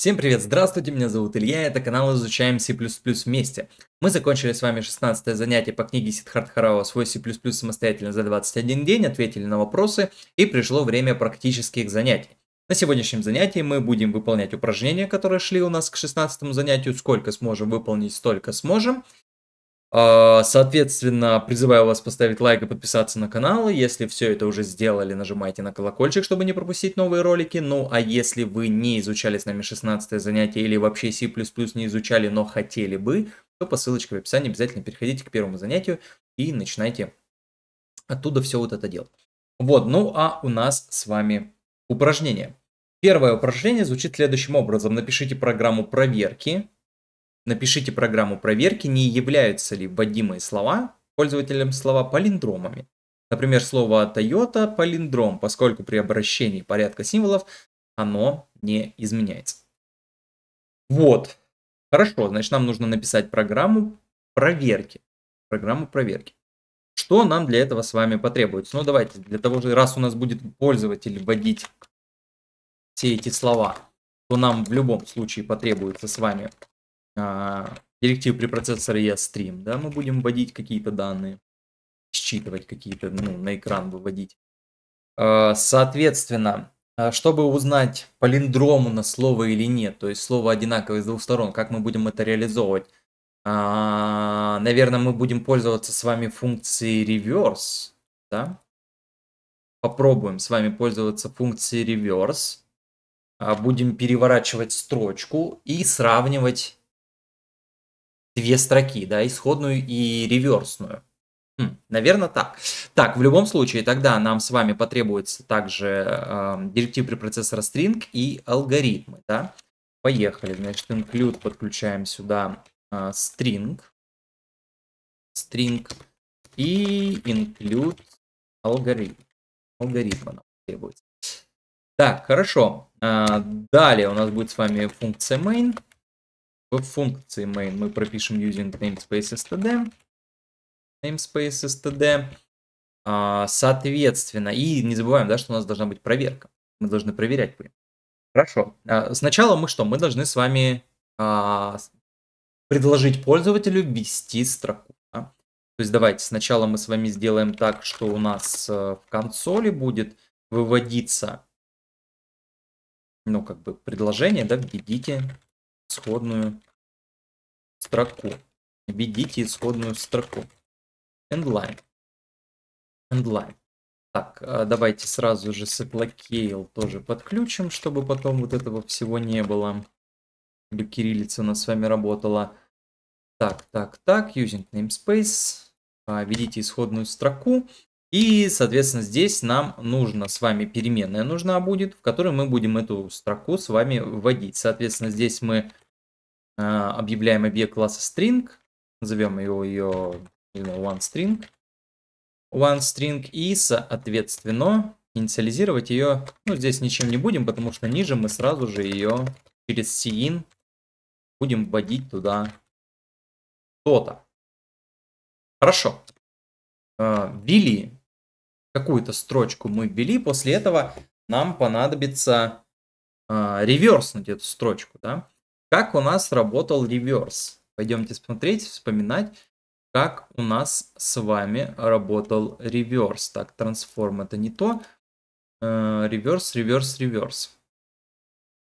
Всем привет, здравствуйте, меня зовут Илья, это канал «Изучаем C++ вместе». Мы закончили с вами 16 занятие по книге Сидхарт Харава «Свой C++ самостоятельно за 21 день», ответили на вопросы и пришло время практических занятий. На сегодняшнем занятии мы будем выполнять упражнения, которые шли у нас к 16 занятию. Сколько сможем выполнить, столько сможем. А, соответственно, призываю вас поставить лайк и подписаться на канал. Если все это уже сделали, нажимайте на колокольчик, чтобы не пропустить новые ролики. Ну а если вы не изучали с нами 16 занятие или вообще C++ не изучали, но хотели бы, то по ссылочке в описании обязательно переходите к первому занятию и начинайте оттуда все вот это дело. Вот, ну а у нас с вами упражнение. Первое упражнение звучит следующим образом. Напишите программу проверки, Напишите программу проверки, не являются ли вводимые слова пользователям слова палиндромами. Например, слово Toyota палиндром, поскольку при обращении порядка символов оно не изменяется. Вот. Хорошо, значит нам нужно написать программу проверки. Программу проверки. Что нам для этого с вами потребуется? Ну давайте, для того же, раз у нас будет пользователь вводить все эти слова, то нам в любом случае потребуется с вами а, директив при процессоре я стрим, да, мы будем вводить какие-то данные, считывать какие-то, ну, на экран выводить. А, соответственно, а, чтобы узнать палиндрому на слово или нет, то есть слово одинаковое с двух сторон, как мы будем это реализовывать, наверное, мы будем пользоваться с вами функцией reverse, да? Попробуем с вами пользоваться функцией reverse. Будем переворачивать строчку и сравнивать две строки, да, исходную и реверсную. Хм, наверное, так. Так, в любом случае, тогда нам с вами потребуется также э, эм, директив препроцессора string и алгоритмы, да. Поехали, значит, include подключаем сюда э, string, string и include алгоритм. Алгоритма нам требуется. Так, хорошо. Э, далее у нас будет с вами функция main в функции main мы пропишем using namespace std. Namespace std. А, соответственно, и не забываем, да, что у нас должна быть проверка. Мы должны проверять будем. Хорошо. А, сначала мы что? Мы должны с вами а, предложить пользователю ввести строку. Да? То есть давайте сначала мы с вами сделаем так, что у нас э, в консоли будет выводиться, ну как бы предложение, да, введите исходную строку. Введите исходную строку. Endline. Endline. Так, э, давайте сразу же supplycale тоже подключим, чтобы потом вот этого всего не было. Чтобы кириллица у нас с вами работала. Так, так, так, using namespace. А, введите исходную строку. И, соответственно, здесь нам нужно с вами переменная нужна будет, в которой мы будем эту строку с вами вводить. Соответственно, здесь мы э, объявляем объект класса string, назовем его ее не знаю, oneString. OneString и, соответственно, инициализировать ее, ну, здесь ничем не будем, потому что ниже мы сразу же ее через cin будем вводить туда то-то. Хорошо. А, ввели какую-то строчку мы ввели, после этого нам понадобится э, реверснуть эту строчку. Да? Как у нас работал реверс? Пойдемте смотреть, вспоминать, как у нас с вами работал реверс. Так, трансформ это не то. Э, реверс, реверс, реверс.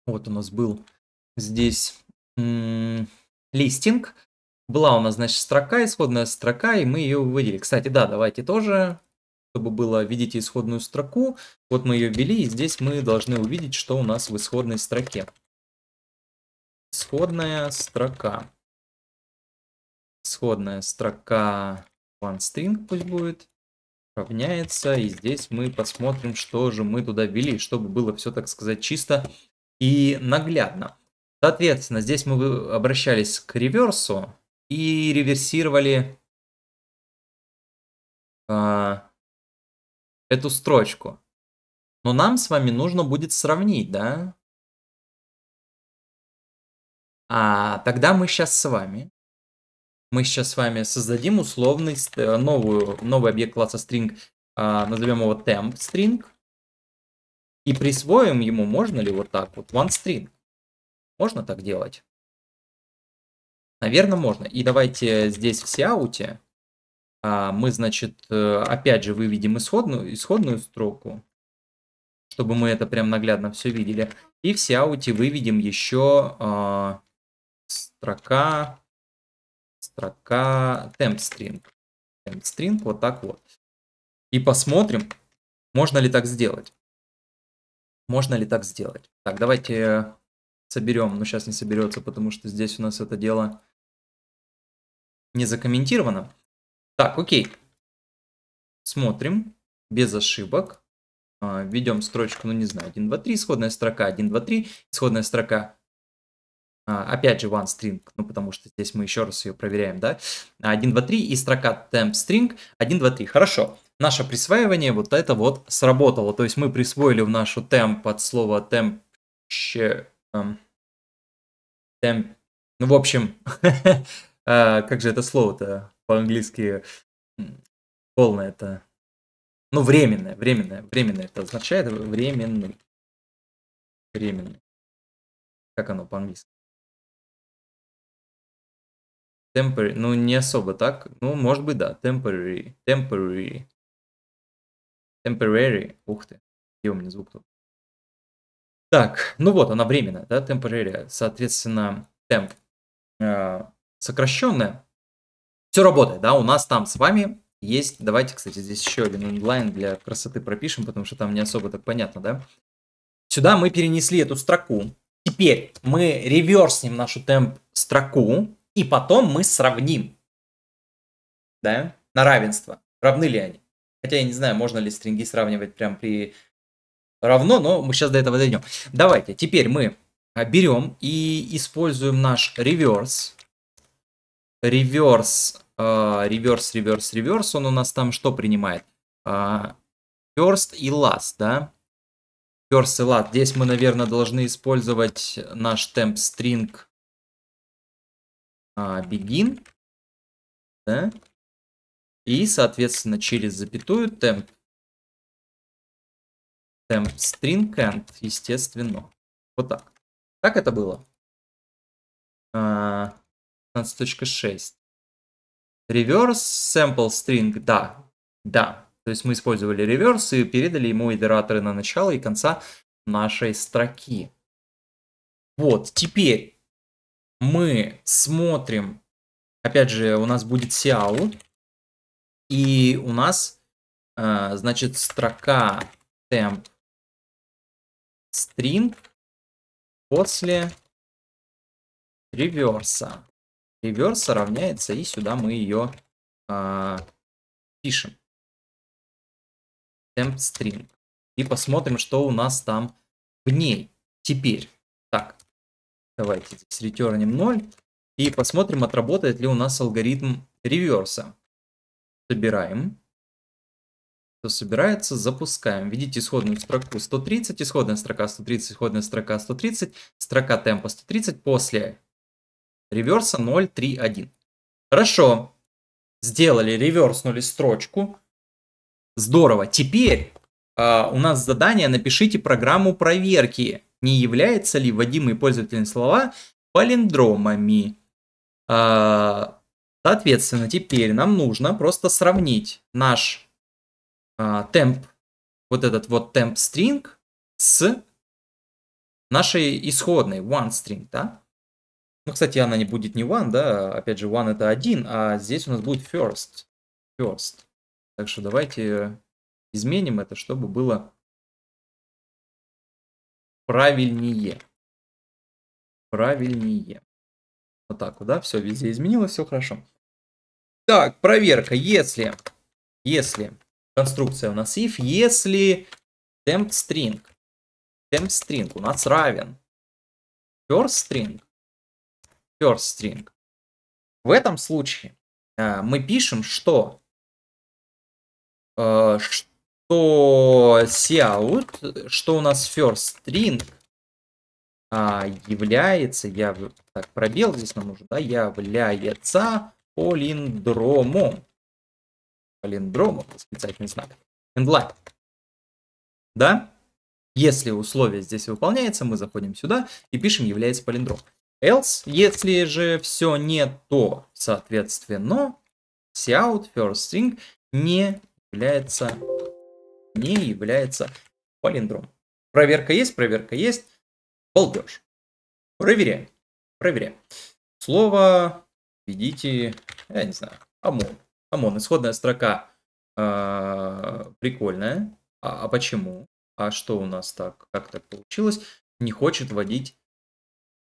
Вот у нас был здесь листинг. Была у нас, значит, строка, исходная строка, и мы ее выводили. Кстати, да, давайте тоже чтобы было, видите исходную строку. Вот мы ее ввели, и здесь мы должны увидеть, что у нас в исходной строке. Исходная строка. Исходная строка OneString пусть будет. Равняется. И здесь мы посмотрим, что же мы туда ввели, чтобы было все, так сказать, чисто и наглядно. Соответственно, здесь мы обращались к реверсу и реверсировали а, эту строчку. Но нам с вами нужно будет сравнить, да? А тогда мы сейчас с вами. Мы сейчас с вами создадим условный э, новую, новый объект класса string. А, назовем его temp string. И присвоим ему, можно ли вот так вот, one string. Можно так делать? Наверное, можно. И давайте здесь в сяуте а мы, значит, э, опять же выведем исходную, исходную строку, чтобы мы это прям наглядно все видели. И в Сиауте выведем еще э, а, строка, строка temp string. Temp string вот так вот. И посмотрим, можно ли так сделать. Можно ли так сделать. Так, давайте соберем, но ну, сейчас не соберется, потому что здесь у нас это дело не закомментировано. Так, окей. Смотрим. Без ошибок. А, введем строчку, ну не знаю, 1, 2, 3, исходная строка 1, 2, 3, исходная строка а, опять же one string, ну потому что здесь мы еще раз ее проверяем, да, 1, 2, 3 и строка temp string 1, 2, 3. Хорошо, наше присваивание вот это вот сработало, то есть мы присвоили в нашу temp от слова temp, эм, temp ну в общем, э, как же это слово-то, по-английски полное это... Ну, временное, временное, временное это означает временный. Временный. Как оно по-английски? Temporary, ну не особо так, ну может быть да, temporary, temporary, temporary, ух ты, где у меня звук тут? Так, ну вот, она временная, да, temporary, соответственно, temp э, сокращенная, все работает, да, у нас там с вами есть, давайте, кстати, здесь еще один онлайн для красоты пропишем, потому что там не особо так понятно, да. Сюда мы перенесли эту строку, теперь мы реверснем нашу темп строку, и потом мы сравним, да, на равенство, равны ли они. Хотя я не знаю, можно ли стринги сравнивать прям при равно, но мы сейчас до этого дойдем. Давайте, теперь мы берем и используем наш реверс. Реверс, а, реверс, реверс, реверс. он у нас там что принимает? А, first и last, да? First и last. Здесь мы, наверное, должны использовать наш temp string а, begin, да? И, соответственно, через запятую temp темп string end, естественно. Вот так. Так это было. 15.6. Reverse sample string, да, да. То есть мы использовали reverse и передали ему итераторы на начало и конца нашей строки. Вот, теперь мы смотрим, опять же, у нас будет Сиау, и у нас, э, значит, строка temp string после реверса. Реверса равняется, и сюда мы ее э, а, пишем. Temp string. И посмотрим, что у нас там в ней. Теперь. Так, давайте здесь ретернем 0. И посмотрим, отработает ли у нас алгоритм реверса. Собираем. Что собирается, запускаем. Видите исходную строку 130, исходная строка 130, исходная строка 130, строка темпа 130. После Реверса 0, 3, 1. Хорошо. Сделали, реверснули строчку. Здорово. Теперь э, у нас задание «Напишите программу проверки». Не является ли вводимые пользователем слова палиндромами? Э, соответственно, теперь нам нужно просто сравнить наш э, темп, вот этот вот темп стринг с нашей исходной one string, да? Ну, кстати, она не будет не one, да, а, опять же, one это один, а здесь у нас будет first. First. Так что давайте изменим это, чтобы было правильнее. Правильнее. Вот так вот, да, все везде изменилось, все хорошо. Так, проверка, если, если конструкция у нас if, если temp string, temp string у нас равен first string, first string. В этом случае э, мы пишем, что, э, что cout, что у нас first string э, является, я так, пробел здесь нам нужен, да, является полиндромом. Полиндромом, восклицательный знак. And like. Да? Если условие здесь выполняется, мы заходим сюда и пишем является полиндром else. Если же все не то, соответственно, cout first string не является, не является палиндром. Проверка есть, проверка есть. Балдеж. Проверяем. Проверяем. Слово введите, я не знаю, ОМОН. ОМОН, исходная строка э, прикольная. А, а почему? А что у нас так? Как так получилось? Не хочет вводить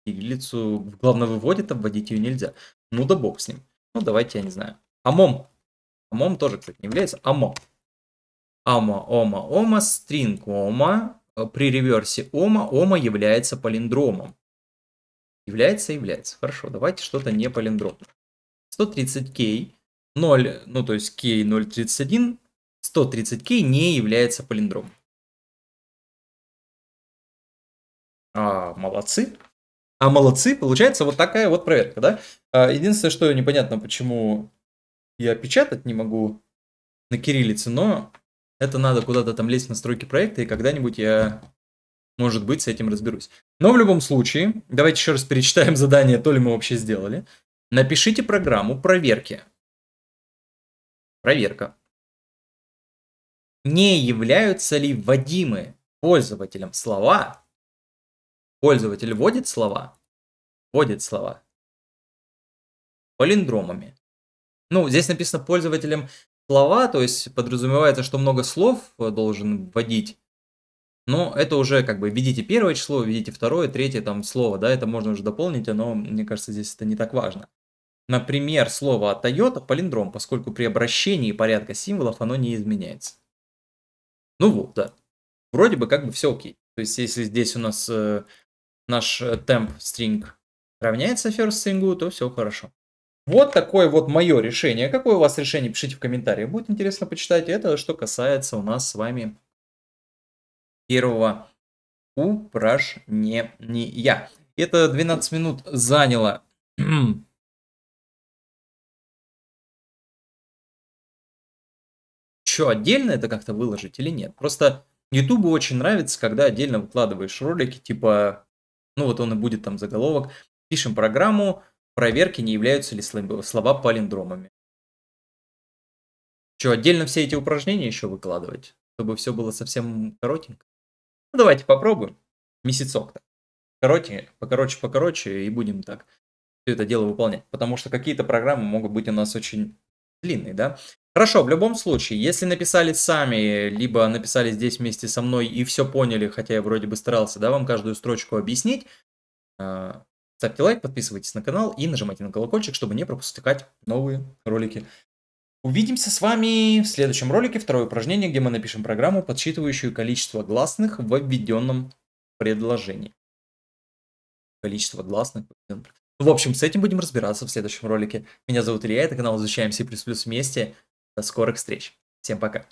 кириллицу главное выводит, там вводить ее нельзя. Ну да бог с ним. Ну давайте, я не знаю. Амом. Амом тоже, кстати, не является. Амо. Ама, ома, ома, стринг, ома. Э, при реверсе ома, ома является палиндромом. Является, является. Хорошо, давайте что-то не палиндром. 130k, 0, ну то есть k 0.31, 130k не является палиндромом. А, молодцы а молодцы. Получается вот такая вот проверка, да? А, единственное, что непонятно, почему я печатать не могу на кириллице, но это надо куда-то там лезть в настройки проекта, и когда-нибудь я, может быть, с этим разберусь. Но в любом случае, давайте еще раз перечитаем задание, то ли мы вообще сделали. Напишите программу проверки. Проверка. Не являются ли вводимые пользователям слова, Пользователь вводит слова? Вводит слова. Полиндромами. Ну, здесь написано пользователем слова, то есть подразумевается, что много слов э, должен вводить. Но это уже как бы введите первое число, введите второе, третье там слово, да, это можно уже дополнить, но мне кажется, здесь это не так важно. Например, слово Toyota палиндром, поскольку при обращении порядка символов оно не изменяется. Ну вот, да. Вроде бы как бы все окей. То есть, если здесь у нас э, наш э, темп string равняется first string, то все хорошо. Вот такое вот мое решение. Какое у вас решение, пишите в комментариях. Будет интересно почитать это, что касается у нас с вами первого упражнения. Это 12 минут заняло. Что, отдельно это как-то выложить или нет? Просто YouTube очень нравится, когда отдельно выкладываешь ролики, типа ну вот он и будет там заголовок, пишем программу проверки, не являются ли слова палиндромами. Что, отдельно все эти упражнения еще выкладывать, чтобы все было совсем коротенько? Ну, давайте попробуем. Месяцок-то. Коротенько, покороче, покороче, и будем так все это дело выполнять. Потому что какие-то программы могут быть у нас очень длинные, да? Хорошо, в любом случае, если написали сами, либо написали здесь вместе со мной и все поняли, хотя я вроде бы старался, да, вам каждую строчку объяснить, э, ставьте лайк, подписывайтесь на канал и нажимайте на колокольчик, чтобы не пропускать новые ролики. Увидимся с вами в следующем ролике, второе упражнение, где мы напишем программу, подсчитывающую количество гласных в введенном предложении. Количество гласных. В общем, с этим будем разбираться в следующем ролике. Меня зовут Илья, это канал «Изучаем C++ вместе». До скорых встреч. Всем пока.